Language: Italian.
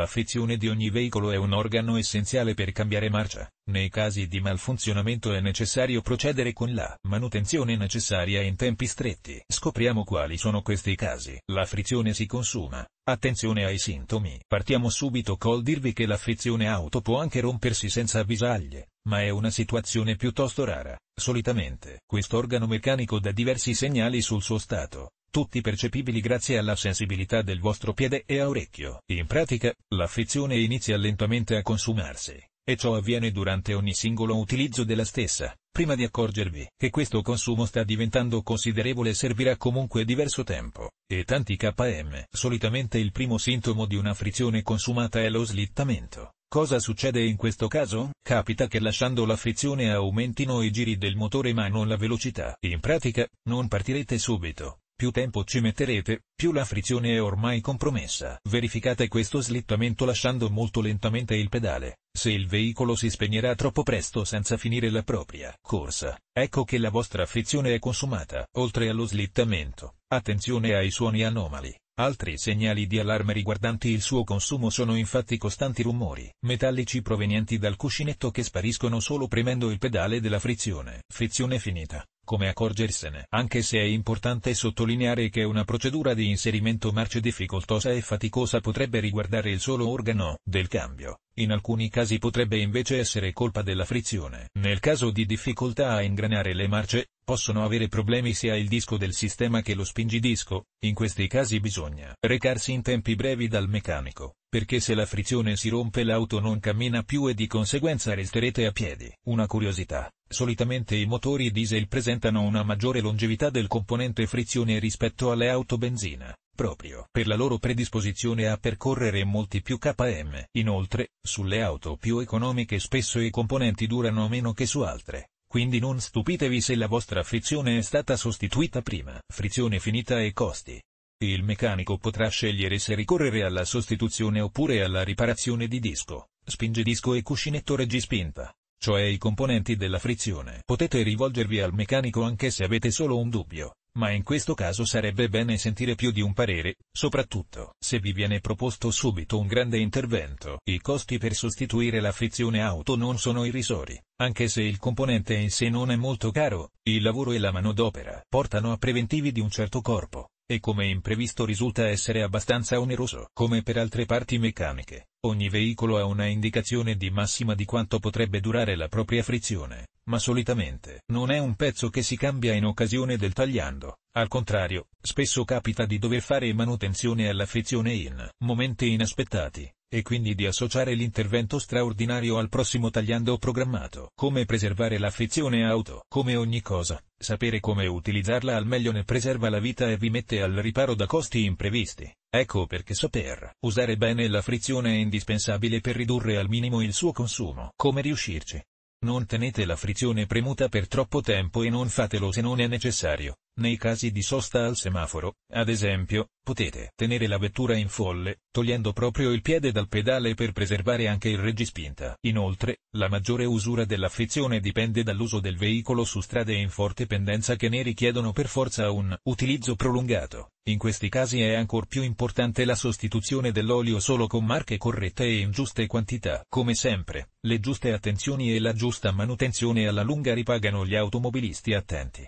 La frizione di ogni veicolo è un organo essenziale per cambiare marcia. Nei casi di malfunzionamento è necessario procedere con la manutenzione necessaria in tempi stretti. Scopriamo quali sono questi casi. La frizione si consuma. Attenzione ai sintomi. Partiamo subito col dirvi che la frizione auto può anche rompersi senza avvisaglie, ma è una situazione piuttosto rara. Solitamente, quest'organo meccanico dà diversi segnali sul suo stato, tutti percepibili grazie alla sensibilità del vostro piede e orecchio. In pratica, la frizione inizia lentamente a consumarsi, e ciò avviene durante ogni singolo utilizzo della stessa. Prima di accorgervi che questo consumo sta diventando considerevole servirà comunque diverso tempo, e tanti km. Solitamente il primo sintomo di una frizione consumata è lo slittamento. Cosa succede in questo caso? Capita che lasciando la frizione aumentino i giri del motore ma non la velocità. In pratica, non partirete subito, più tempo ci metterete, più la frizione è ormai compromessa. Verificate questo slittamento lasciando molto lentamente il pedale, se il veicolo si spegnerà troppo presto senza finire la propria corsa, ecco che la vostra frizione è consumata. Oltre allo slittamento, attenzione ai suoni anomali. Altri segnali di allarme riguardanti il suo consumo sono infatti costanti rumori metallici provenienti dal cuscinetto che spariscono solo premendo il pedale della frizione. Frizione finita come accorgersene. Anche se è importante sottolineare che una procedura di inserimento marce difficoltosa e faticosa potrebbe riguardare il solo organo del cambio, in alcuni casi potrebbe invece essere colpa della frizione. Nel caso di difficoltà a ingranare le marce, possono avere problemi sia il disco del sistema che lo spingidisco, in questi casi bisogna recarsi in tempi brevi dal meccanico, perché se la frizione si rompe l'auto non cammina più e di conseguenza resterete a piedi. Una curiosità, solitamente i motori diesel presentano una maggiore longevità del componente frizione rispetto alle auto benzina, proprio per la loro predisposizione a percorrere molti più km. Inoltre, sulle auto più economiche spesso i componenti durano meno che su altre, quindi non stupitevi se la vostra frizione è stata sostituita prima. Frizione finita e costi. Il meccanico potrà scegliere se ricorrere alla sostituzione oppure alla riparazione di disco, spingedisco e cuscinetto reggispinta cioè i componenti della frizione. Potete rivolgervi al meccanico anche se avete solo un dubbio ma in questo caso sarebbe bene sentire più di un parere, soprattutto se vi viene proposto subito un grande intervento. I costi per sostituire la frizione auto non sono irrisori, anche se il componente in sé non è molto caro, il lavoro e la manodopera portano a preventivi di un certo corpo, e come imprevisto risulta essere abbastanza oneroso. Come per altre parti meccaniche, ogni veicolo ha una indicazione di massima di quanto potrebbe durare la propria frizione ma solitamente non è un pezzo che si cambia in occasione del tagliando, al contrario, spesso capita di dover fare manutenzione alla frizione in momenti inaspettati, e quindi di associare l'intervento straordinario al prossimo tagliando programmato. Come preservare la frizione auto? Come ogni cosa, sapere come utilizzarla al meglio ne preserva la vita e vi mette al riparo da costi imprevisti. Ecco perché saper usare bene la frizione è indispensabile per ridurre al minimo il suo consumo. Come riuscirci? Non tenete la frizione premuta per troppo tempo e non fatelo se non è necessario. Nei casi di sosta al semaforo, ad esempio, potete tenere la vettura in folle, togliendo proprio il piede dal pedale per preservare anche il reggispinta. Inoltre, la maggiore usura della frizione dipende dall'uso del veicolo su strade in forte pendenza che ne richiedono per forza un utilizzo prolungato. In questi casi è ancor più importante la sostituzione dell'olio solo con marche corrette e in giuste quantità. Come sempre, le giuste attenzioni e la giusta manutenzione alla lunga ripagano gli automobilisti attenti.